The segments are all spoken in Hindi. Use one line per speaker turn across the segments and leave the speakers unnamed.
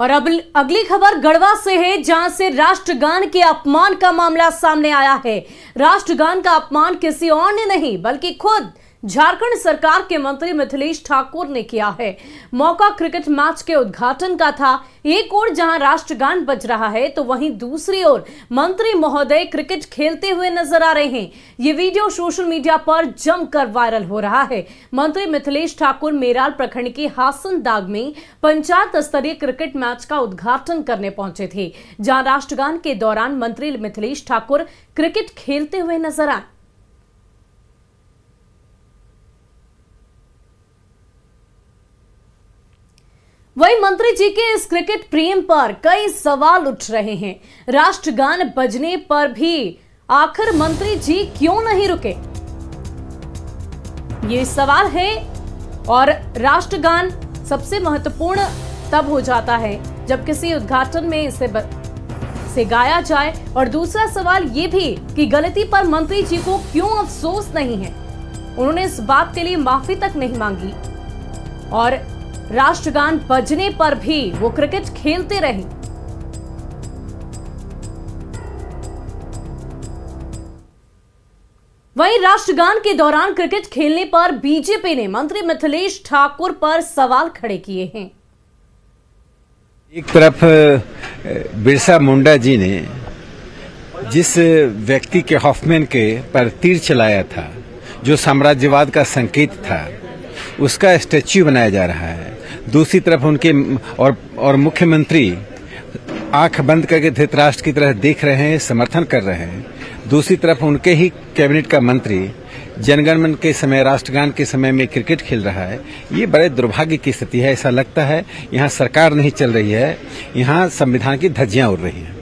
और अब अगली खबर गढ़वा से है जहां से राष्ट्रगान के अपमान का मामला सामने आया है राष्ट्रगान का अपमान किसी और ने नहीं बल्कि खुद झारखंड सरकार के मंत्री मिथिलेश ठाकुर ने किया है मौका क्रिकेट मैच के उद्घाटन का था एक ओर जहां राष्ट्रगान बज रहा है तो वहीं दूसरी ओर मंत्री महोदय क्रिकेट खेलते हुए नजर आ रहे हैं ये वीडियो सोशल मीडिया पर जमकर वायरल हो रहा है मंत्री मिथिलेश ठाकुर मेराल प्रखंड के हासन दाग में पंचायत स्तरीय क्रिकेट मैच का उद्घाटन करने पहुंचे थे जहां राष्ट्रगान के दौरान मंत्री मिथिलेश ठाकुर क्रिकेट खेलते हुए नजर आए वही मंत्री जी के इस क्रिकेट प्रेम पर कई सवाल उठ रहे हैं राष्ट्रगान बजने पर भी आखिर मंत्री जी क्यों नहीं रुके ये सवाल है और राष्ट्रगान सबसे महत्वपूर्ण तब हो जाता है जब किसी उद्घाटन में इसे ब... से गाया जाए और दूसरा सवाल ये भी कि गलती पर मंत्री जी को क्यों अफसोस नहीं है उन्होंने इस बात के लिए माफी तक नहीं मांगी और राष्ट्रगान बजने पर भी वो क्रिकेट खेलते रहे वहीं राष्ट्रगान के दौरान क्रिकेट खेलने पर बीजेपी ने मंत्री मिथिलेश ठाकुर पर सवाल खड़े किए हैं एक तरफ बिरसा मुंडा जी ने जिस व्यक्ति के हॉफमैन के पर तीर चलाया था जो साम्राज्यवाद का संकेत था उसका स्टैच्यू बनाया जा रहा है दूसरी तरफ उनके और और मुख्यमंत्री आंख बंद करके धृतराष्ट्र की तरह देख रहे हैं समर्थन कर रहे हैं दूसरी तरफ उनके ही कैबिनेट का मंत्री जनगणमन के समय राष्ट्रगान के समय में क्रिकेट खेल रहा है ये बड़े दुर्भाग्य की स्थिति है ऐसा लगता है यहाँ सरकार नहीं चल रही है यहाँ संविधान की धज्जियां उड़ रही हैं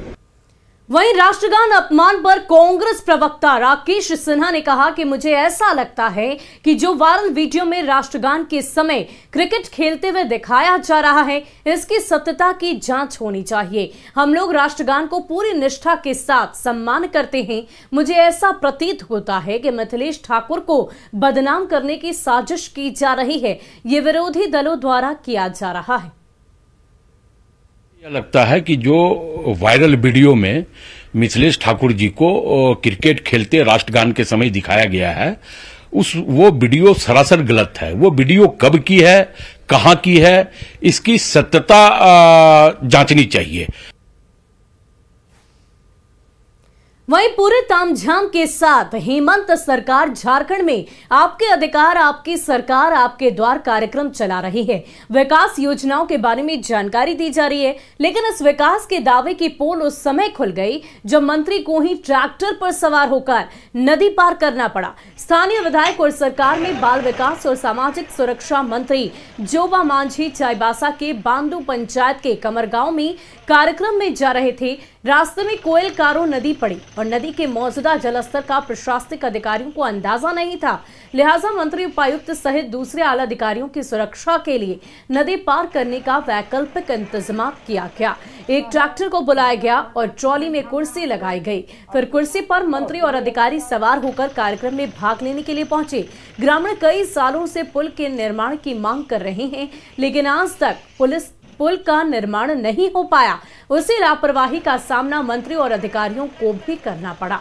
वहीं राष्ट्रगान अपमान पर कांग्रेस प्रवक्ता राकेश सिन्हा ने कहा कि मुझे ऐसा लगता है कि जो वायरल वीडियो में राष्ट्रगान के समय क्रिकेट खेलते हुए दिखाया जा रहा है इसकी सत्यता की जांच होनी चाहिए हम लोग राष्ट्रगान को पूरी निष्ठा के साथ सम्मान करते हैं मुझे ऐसा प्रतीत होता है कि मिथिलेश ठाकुर को बदनाम करने की साजिश की जा रही है ये विरोधी दलों द्वारा किया जा रहा है क्या लगता है कि जो वायरल वीडियो में मिथिलेश ठाकुर जी को क्रिकेट खेलते राष्ट्रगान के समय दिखाया गया है उस वो वीडियो सरासर गलत है वो वीडियो कब की है कहाँ की है इसकी सत्यता जांचनी चाहिए वहीं पूरे तामझाम के साथ हेमंत सरकार झारखंड में आपके अधिकार आपकी सरकार आपके द्वार कार्यक्रम चला रही है विकास योजनाओं के बारे में जानकारी दी जा रही है लेकिन इस विकास के दावे की पोल उस समय खुल गई जब मंत्री को ही ट्रैक्टर पर सवार होकर नदी पार करना पड़ा स्थानीय विधायक और सरकार में बाल विकास और सामाजिक सुरक्षा मंत्री जोबा मांझी चाईबासा के बांदू पंचायत के कमरगांव में कार्यक्रम में जा रहे थे रास्ते में कोयल कारो नदी पड़ी और नदी के मौजूदा जलस्तर का प्रशासनिक अधिकारियों को अंदाजा नहीं था लिहाजा मंत्री उपायुक्त सहित दूसरे आला अधिकारियों की सुरक्षा के लिए नदी पार करने का वैकल्पिक इंतजाम किया गया एक ट्रैक्टर को बुलाया गया और ट्रॉली में कुर्सी लगाई गई फिर कुर्सी पर मंत्री और अधिकारी सवार होकर कार्यक्रम में भाग लेने के लिए पहुंचे ग्रामीण कई सालों से पुल के निर्माण की मांग कर रहे हैं लेकिन आज तक पुलिस पुल का निर्माण नहीं हो पाया उसी लापरवाही का सामना मंत्री और अधिकारियों को भी करना पड़ा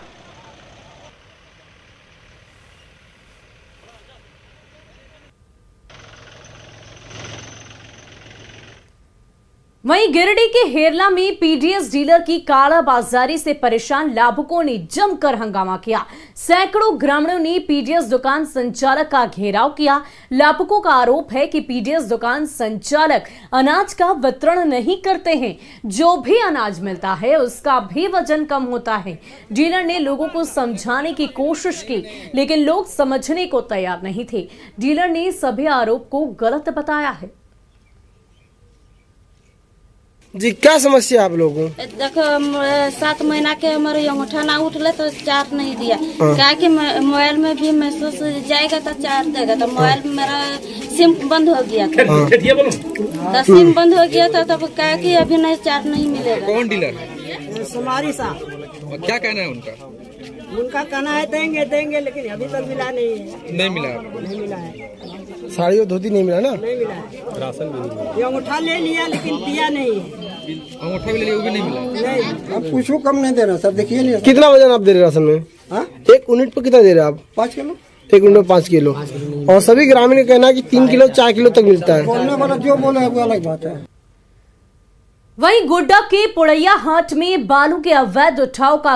वहीं गिरिडीह के हेरला में पीडीएस डीलर की कालाबाजारी से परेशान लाभुकों ने जमकर हंगामा किया सैकड़ों ग्रामीणों ने पीडीएस दुकान संचालक का घेराव किया लाभुकों का आरोप है कि पीडीएस दुकान संचालक अनाज का वितरण नहीं करते हैं जो भी अनाज मिलता है उसका भी वजन कम होता है डीलर ने लोगों को समझाने की कोशिश की लेकिन लोग समझने को तैयार नहीं थे डीलर ने सभी आरोप को गलत बताया है जी क्या समस्या आप लोगों देखो सात महीना के हमारे अंगूठा ना उठले तो चार नहीं दिया हाँ। क्या की मोबाइल में भी महसूस जाएगा तो चार देगा तो मोबाइल मेरा सिम बंद हो गया था हाँ। हाँ। तो सिम बंद हो गया था तब क्या की अभी नहीं चार नहीं मिलेगा कौन डीलर सोमारी साहब क्या कहना है उनका उनका कहना है देंगे देंगे लेकिन अभी तक मिला नहीं है नहीं मिला नहीं मिला है साड़ी और धोती नहीं मिला ना नहीं मिला राशन भी नहीं मिला ये अंगूठा ले लिया लेकिन दिया नहीं है अंगूठा भी ले लिया वो भी नहीं मिला अब कुछ कम नहीं दे रहा सर देखिए नहीं कितना वजन आप दे रहे राशन में आ? हाँ? एक यूनिट पर कितना दे रहे आप पाँच किलो एक मिनट में पाँच किलो और सभी ग्रामीण का कहना है कि तीन किलो चार किलो तक मिलता है बोलने वाला जो बोला है वो अलग बात है वहीं गोड्डा के पोड़ैया हाट में बालू के अवैध उठाव का